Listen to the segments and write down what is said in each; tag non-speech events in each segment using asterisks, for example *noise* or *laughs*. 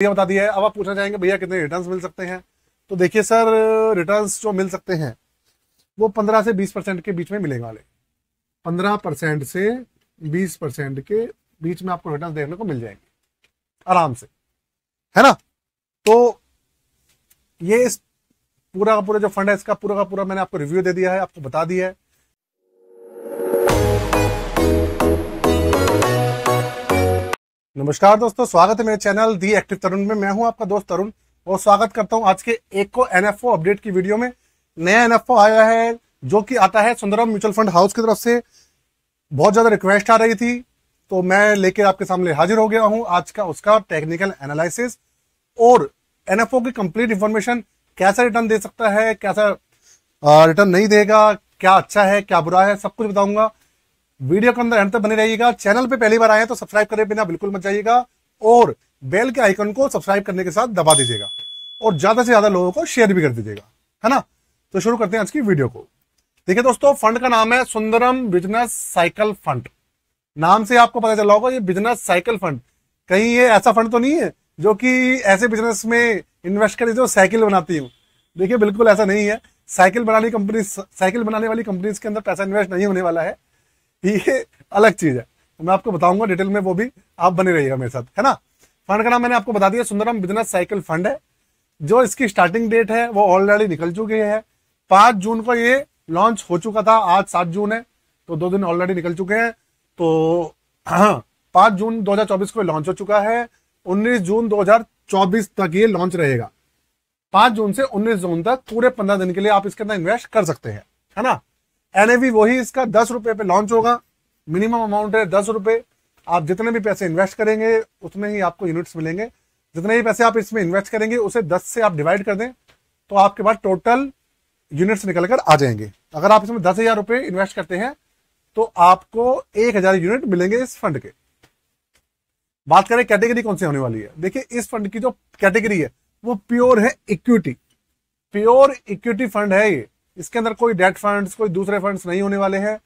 भैया बता दिया है अब आप पूछना चाहेंगे भैया कितने रिटर्न्स मिल सकते हैं तो देखिए सर रिटर्न्स जो मिल सकते हैं वो पंद्रह से बीस परसेंट के बीच में मिलेंगे वाले पंद्रह परसेंट से बीस परसेंट के बीच में आपको रिटर्न देखने को मिल जाएंगे आराम से है ना तो ये इस पूरा का पूरा जो फंड है इसका पूरा का पूरा मैंने आपको रिव्यू दे दिया है आपको बता दिया है नमस्कार दोस्तों स्वागत है मेरे चैनल दी एक्टिव तरुण में मैं हूं आपका दोस्त तरुण और स्वागत करता हूं आज के एक को एनएफओ अपडेट की वीडियो में नया एनएफओ आया है जो कि आता है सुंदरम म्यूचुअल फंड हाउस की तरफ से बहुत ज़्यादा रिक्वेस्ट आ रही थी तो मैं लेकर आपके सामने हाजिर हो गया हूँ आज का उसका टेक्निकल एनालिसिस और एन की कंप्लीट इन्फॉर्मेशन कैसा रिटर्न दे सकता है कैसा रिटर्न नहीं देगा क्या अच्छा है क्या बुरा है सब कुछ बताऊंगा वीडियो के अंदर एंड तक बने रहिएगा चैनल पे पहली बार आए तो सब्सक्राइब करे बिना बिल्कुल मत जाइएगा और बेल के आइकन को सब्सक्राइब करने के साथ दबा दीजिएगा और ज्यादा से ज्यादा लोगों को शेयर भी कर दीजिएगा है ना तो शुरू करते हैं आज की वीडियो को देखिए दोस्तों फंड का नाम है सुंदरम बिजनेस साइकिल फंड नाम से आपको पता चला होगा ये बिजनेस साइकिल फंड कहीं ये ऐसा फंड तो नहीं है जो कि ऐसे बिजनेस में इन्वेस्ट करके जो साइकिल बनाती हूँ देखिए बिल्कुल ऐसा नहीं है साइकिल बनाने कंपनी साइकिल बनाने वाली कंपनीज के अंदर पैसा इन्वेस्ट नहीं होने वाला है *laughs* ये अलग चीज है तो मैं आपको बताऊंगा डिटेल में वो भी आप बने रहिएगा मेरे साथ है ना फंड का नाम मैंने आपको बता दिया सुंदरम बिजनेस साइकिल फंड है जो इसकी स्टार्टिंग डेट है वो ऑलरेडी निकल चुकी है पांच जून को ये लॉन्च हो चुका था आज सात जून है तो दो दिन ऑलरेडी निकल चुके हैं तो हाँ पांच जून 2024 को लॉन्च हो चुका है 19 जून 2024 तक ये लॉन्च रहेगा पांच जून से 19 जून तक पूरे 15 दिन के लिए आप इसके अंदर इन्वेस्ट कर सकते हैं है ना एन वही इसका दस रुपए पे लॉन्च होगा मिनिमम अमाउंट है दस रुपए आप जितने भी पैसे इन्वेस्ट करेंगे उतने ही आपको यूनिट्स मिलेंगे जितने ही पैसे आप इसमें इन्वेस्ट करेंगे उसे दस से आप डिवाइड कर दें तो आपके पास टोटल यूनिट्स निकलकर आ जाएंगे अगर आप इसमें दस हज़ार रुपए इन्वेस्ट करते हैं तो आपको एक हज़ार यूनिट मिलेंगे इस फंड के बात करें कैटेगरी कौन सी होने वाली है देखिए इस फंड की जो कैटेगरी है वो प्योर है इक्विटी प्योर इक्विटी फंड है ये इसके अंदर कोई डेट फंड कोई दूसरे फंड नहीं होने वाले हैं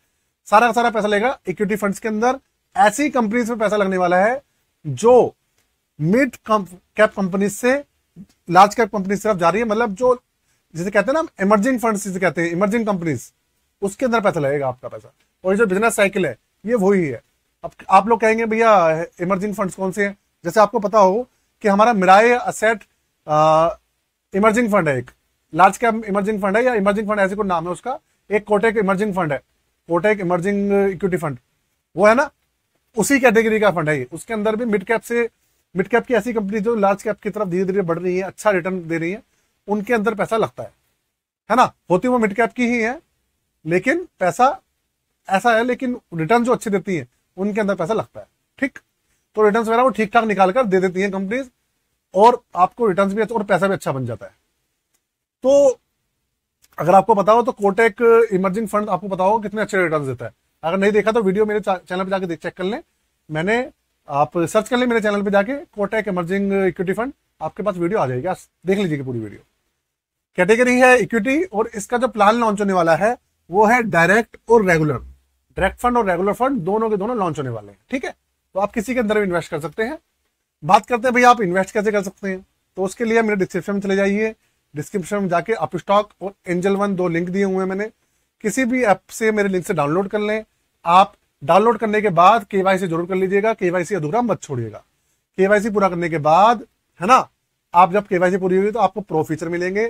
सारा का सारा पैसा लगेगा इक्विटी फंड के अंदर ऐसी कंपनीज में पैसा लगने वाला है जो मिड कैप कंपनीज से लार्ज कैप कंपनी तरफ जा रही है मतलब जो जिसे कहते हैं ना इमरजिंग फंड जिसे कहते हैं इमरजिंग कंपनीज उसके अंदर पैसा लगेगा आपका पैसा और जो बिजनेस साइकिल है ये वो ही है अब आप लोग कहेंगे भैया इमरजिंग फंड्स कौन से हैं जैसे आपको पता हो कि हमारा मिराए असेट इमर्जिंग फंड है एक लार्ज कैप इमर्जिंग फंड है या इमर्जिंग फंड ऐसे कोई नाम है उसका एक कोटेक इमर्जिंग फंड है कोटेक इमर्जिंग इक्विटी फंड वो है ना उसी कैटेगरी का फंड है ये उसके अंदर भी मिड कैप से मिड कैप की ऐसी कंपनी जो लार्ज कैप की तरफ धीरे धीरे बढ़ रही है अच्छा रिटर्न दे रही है उनके अंदर पैसा लगता है है ना होती वो मिड कैप की ही है लेकिन पैसा ऐसा है लेकिन रिटर्न जो अच्छे देती है उनके अंदर पैसा लगता है ठीक तो रिटर्न वगैरह वो ठीक ठाक निकाल कर दे देती है कंपनीज और आपको रिटर्न भी अच्छा और पैसा भी अच्छा बन जाता है तो अगर आपको बताओ तो कोटेक इमर्जिंग फंड आपको बताओ कितने अच्छे रिटर्न देता है अगर नहीं देखा तो वीडियो मेरे चैनल पर जाके चेक कर लें मैंने आप सर्च कर लें मेरे चैनल पर जाके कोटेक इमर्जिंग इक्विटी फंड आपके पास वीडियो आ जाएगी देख लीजिए पूरी वीडियो कैटेगरी है इक्विटी और इसका जो प्लान लॉन्च होने वाला है वो है डायरेक्ट और रेगुलर डायरेक्ट फंड और रेगुलर फंड दोनों के दोनों लॉन्च होने वाले हैं ठीक है तो आप किसी के अंदर भी इन्वेस्ट कर सकते हैं बात करते हैं भाई आप इन्वेस्ट कैसे कर सकते हैं तो उसके लिए मेरे डिस्क्रिप्शन में चले जाइए डिस्क्रिप्शन में जाके अपस्टॉक स्टॉक और एंजल वन दो लिंक दिए हुए हैं मैंने किसी भी ऐप से मेरे लिंक से डाउनलोड कर लें आप डाउनलोड करने के बाद केवाईसी जरूर कर लीजिएगा केवाईसी अधूरा मत छोड़िएगा केवाईसी पूरा करने के बाद है ना आप जब केवाईसी पूरी होगी तो आपको प्रो फीचर मिलेंगे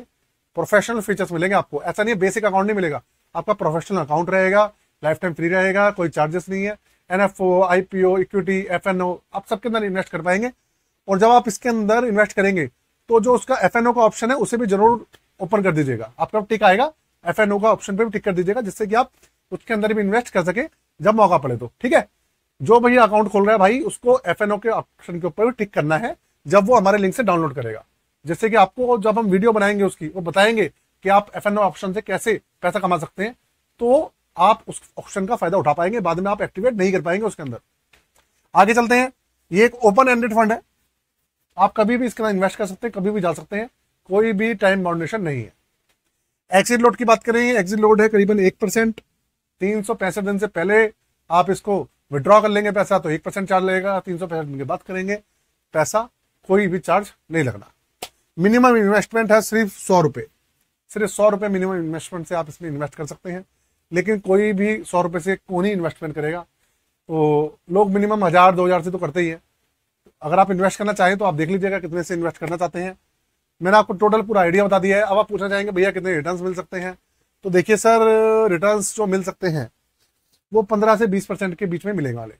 प्रोफेशनल फीचर्स मिलेंगे आपको ऐसा नहीं है बेसिक अकाउंट नहीं मिलेगा आपका प्रोफेशनल अकाउंट रहेगा लाइफ टाइम फ्री रहेगा कोई चार्जेस नहीं है N F O I P O equity F N O आप सबके अंदर इन्वेस्ट कर पाएंगे और जब आप इसके अंदर इन्वेस्ट करेंगे तो जो उसका एफ का ऑप्शन है उसे भी जरूर ओपन कर दीजिएगा आपका टिक आएगा एफ का ऑप्शन पर भी टिक कर दीजिएगा जिससे कि आप उसके अंदर भी इन्वेस्ट कर सके जब मौका पड़े तो ठीक है जो भाई अकाउंट खोल रहा है भाई उसको एफ के ऑप्शन के ऊपर भी टिक करना है जब वो हमारे लिंक से डाउनलोड करेगा जैसे कि आपको जब हम वीडियो बनाएंगे उसकी वो बताएंगे कि आप एफ ऑप्शन से कैसे पैसा कमा सकते हैं तो आप उस ऑप्शन का फायदा उठा पाएंगे बाद में आप एक्टिवेट नहीं कर पाएंगे उसके अंदर आगे चलते हैं ये एक ओपन एंडेड फंड है आप कभी भी इसके अंदर इन्वेस्ट कर सकते हैं कभी भी जा सकते हैं कोई भी टाइम बाउंडेशन नहीं है एक्सिट लोड की बात करें एक्सिट लोड है करीबन एक परसेंट तीन सौ पैंसठ दिन से पहले आप इसको विड्रॉ कर लेंगे पैसा तो एक परसेंट चार्ज लगेगा तीन सौ पैंसठ दिन की बात करेंगे पैसा कोई भी चार्ज नहीं लगना मिनिमम इन्वेस्टमेंट है सिर्फ सौ रुपये सिर्फ सौ रुपये मिनिमम इन्वेस्टमेंट से आप इसमें इन्वेस्ट कर सकते हैं लेकिन कोई भी सौ रुपये से कौन ही इन्वेस्टमेंट करेगा तो लोग मिनिमम हज़ार दो हज़ार से तो करते ही हैं अगर आप इन्वेस्ट करना चाहें तो आप देख लीजिएगा कितने से इन्वेस्ट करना चाहते हैं मैंने आपको टोटल पूरा आइडिया बता दिया है अब आप पूछना चाहेंगे भैया कितने रिटर्न मिल सकते हैं तो देखिए सर रिटर्न जो मिल सकते हैं वो पंद्रह से बीस परसेंट के बीच में मिलेंगे वाले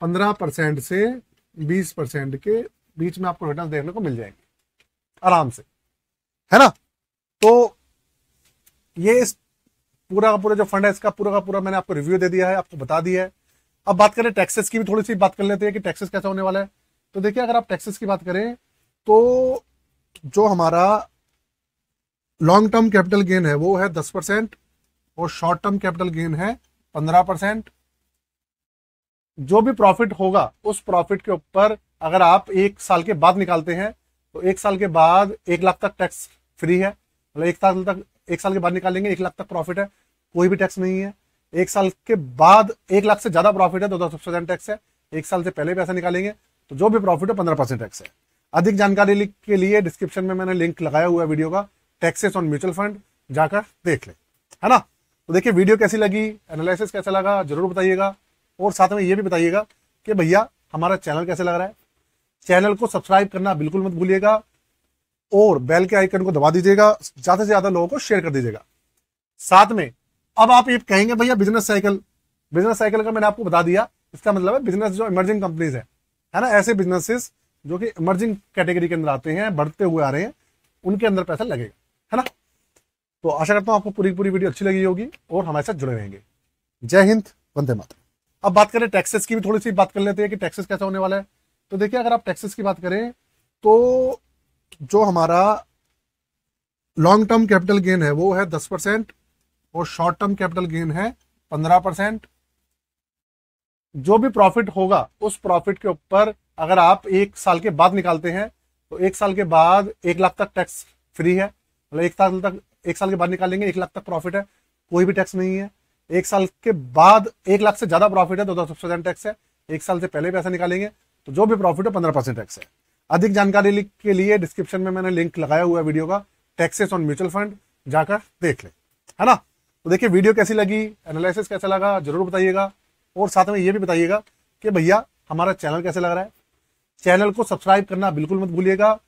पंद्रह परसेंट से बीस परसेंट के बीच में आपको रिटर्न देखने को मिल जाएंगे आराम से है ना तो ये इस पूरा का पूरा जो फंड है इसका पूरा का पूरा मैंने आपको रिव्यू दे दिया है आपको बता दिया है अब बात करें टैक्सेस की भी थोड़ी सी बात कर लेते हैं कि टैक्सेस कैसा होने वाला है तो देखिए अगर आप टैक्सेस की बात करें तो जो हमारा लॉन्ग टर्म कैपिटल गेन है वो है दस परसेंट और शॉर्ट टर्म कैपिटल गेन है पंद्रह परसेंट जो भी प्रॉफिट होगा उस प्रॉफिट के ऊपर अगर आप एक साल के बाद निकालते हैं तो एक साल के बाद एक लाख तक टैक्स फ्री है मतलब एक साल तक एक साल के बाद निकालेंगे एक लाख तक प्रॉफिट है कोई भी टैक्स नहीं है एक साल के बाद एक लाख से ज्यादा प्रॉफिट है तो दस परसेंट टैक्स है एक साल से पहले पैसा निकालेंगे तो जो भी प्रॉफिट है पंद्रह परसेंट टैक्स है अधिक जानकारी के लिए डिस्क्रिप्शन में मैंने लिंक लगाया हुआ है वीडियो का टैक्सेस ऑन म्यूचुअल फंड जाकर देख ले है ना तो देखिए वीडियो कैसी लगी एनालिसिस कैसा लगा जरूर बताइएगा और साथ में ये भी बताइएगा कि भैया हमारा चैनल कैसे लग रहा है चैनल को सब्सक्राइब करना बिल्कुल मत भूलिएगा और बेल के आइकन को दबा दीजिएगा ज्यादा से ज्यादा लोगों को शेयर कर दीजिएगा साथ में अब आप ये कहेंगे भैया बिजनेस साइकिल बिजनेस साइकिल का मैंने आपको बता दिया इसका मतलब है बिजनेस जो इमर्जिंग कंपनीज है है ना ऐसे बिजनेसेस जो कि इमर्जिंग कैटेगरी के अंदर आते हैं बढ़ते हुए आ रहे हैं उनके अंदर पैसा लगेगा है ना तो आशा करता हूँ आपको पूरी पूरी वीडियो अच्छी लगी होगी और हमारे साथ जुड़े रहेंगे जय हिंद वंदे माता अब बात करें टैक्सेस की भी थोड़ी सी बात कर लेते हैं कि टैक्सेस कैसा होने वाला है तो देखिए अगर आप टैक्सेस की बात करें तो जो हमारा लॉन्ग टर्म कैपिटल गेन है वो है दस परसेंट और शॉर्ट टर्म कैपिटल गेन है पंद्रह परसेंट जो भी प्रॉफिट होगा उस प्रॉफिट के ऊपर अगर आप एक साल के बाद निकालते हैं तो एक साल के बाद एक लाख तक टैक्स फ्री है मतलब एक साल तक एक साल के बाद निकालेंगे एक लाख तक प्रॉफिट है कोई भी टैक्स नहीं है एक साल के बाद एक लाख से ज्यादा प्रॉफिट है तो दस परसेंट टैक्स है एक साल से पहले पैसा निकालेंगे तो जो भी प्रॉफिट है पंद्रह परसेंट टैक्स है अधिक जानकारी के लिए डिस्क्रिप्शन में मैंने लिंक लगाया हुआ है वीडियो का टैक्सेस ऑन म्यूचुअल फंड जाकर देख ले है ना तो देखिए वीडियो कैसी लगी एनालिसिस कैसा लगा जरूर बताइएगा और साथ में ये भी बताइएगा कि भैया हमारा चैनल कैसे लग रहा है चैनल को सब्सक्राइब करना बिल्कुल मत भूलिएगा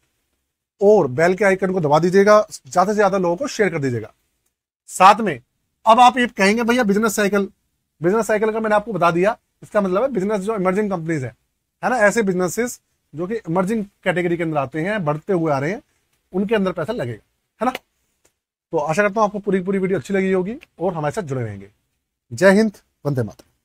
और बेल के आइकन को दबा दीजिएगा ज़्यादा से ज़्यादा लोगों को शेयर कर दीजिएगा साथ में अब आप ये कहेंगे भैया बिजनेस साइकिल बिजनेस साइकिल का मैंने आपको बता दिया इसका मतलब है बिजनेस जो इमर्जिंग कंपनीज है है ना ऐसे बिजनेसेस जो कि इमर्जिंग कैटेगरी के अंदर आते हैं बढ़ते हुए आ रहे हैं उनके अंदर पैसा लगेगा है ना तो आशा करता हूँ आपको पूरी पूरी वीडियो अच्छी लगी होगी और हमारे साथ जुड़े रहेंगे जय हिंद वंदे मातरम